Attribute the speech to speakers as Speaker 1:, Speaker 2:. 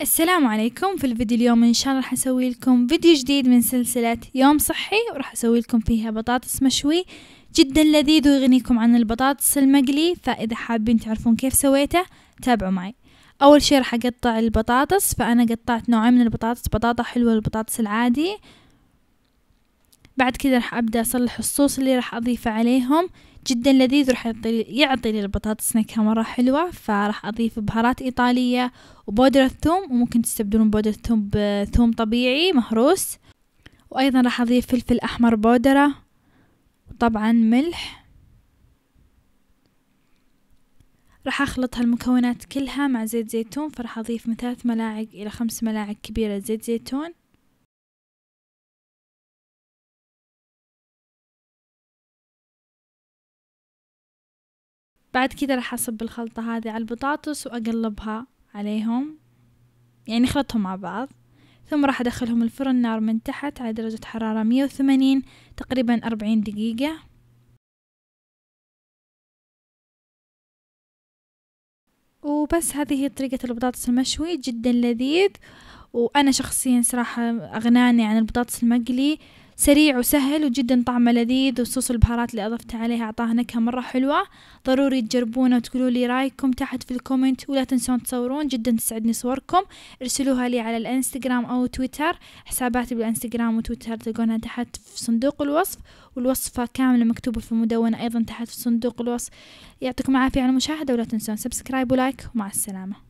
Speaker 1: السلام عليكم في الفيديو اليوم ان شاء الله راح اسوي لكم فيديو جديد من سلسلة يوم صحي وراح اسوي لكم فيها بطاطس مشوي جدا لذيذ ويغنيكم عن البطاطس المقلي فاذا حابين تعرفون كيف سويته تابعوا معي اول شي راح اقطع البطاطس فانا قطعت نوعين من البطاطس بطاطا حلوة والبطاطس العادي بعد كذا راح أبدأ أصلح الصوص اللي راح أضيفه عليهم جدا لذيذ راح يعطي يعطي للبطاطس نكهة مرة حلوة فراح أضيف بهارات إيطالية وبودرة ثوم وممكن تستبدلون بودرة ثوم بثوم طبيعي مهروس وأيضا راح أضيف فلفل أحمر بودرة وطبعا ملح راح أخلط هالمكونات كلها مع زيت زيتون فراح أضيف من ثلاث
Speaker 2: ملاعق إلى خمس ملاعق كبيرة زيت زيتون بعد كده رح أصب الخلطة هذه على البطاطس وأقلبها عليهم
Speaker 1: يعني أخلطهم مع بعض ثم راح أدخلهم الفرن نار من تحت على درجة حرارة مية
Speaker 2: وثمانين تقريبا أربعين دقيقة وبس هذه هي طريقة البطاطس المشوي جدا
Speaker 1: لذيذ وأنا شخصيا صراحة أغناني عن البطاطس المقلي سريع وسهل وجدا طعمه لذيذ وصوص البهارات اللي أضفتها عليها أعطاها نكهة مرة حلوة ضروري تجربونه وتقولوا لي رايكم تحت في الكومنت ولا تنسون تصورون جدا تسعدني صوركم ارسلوها لي على الانستغرام أو تويتر حساباتي بالانستغرام وتويتر تلقونها تحت في صندوق الوصف والوصفة كاملة مكتوبة في المدونة أيضا تحت في صندوق الوصف
Speaker 2: يعطيكم العافية على المشاهدة ولا تنسون سبسكرايب ولايك ومع السلامة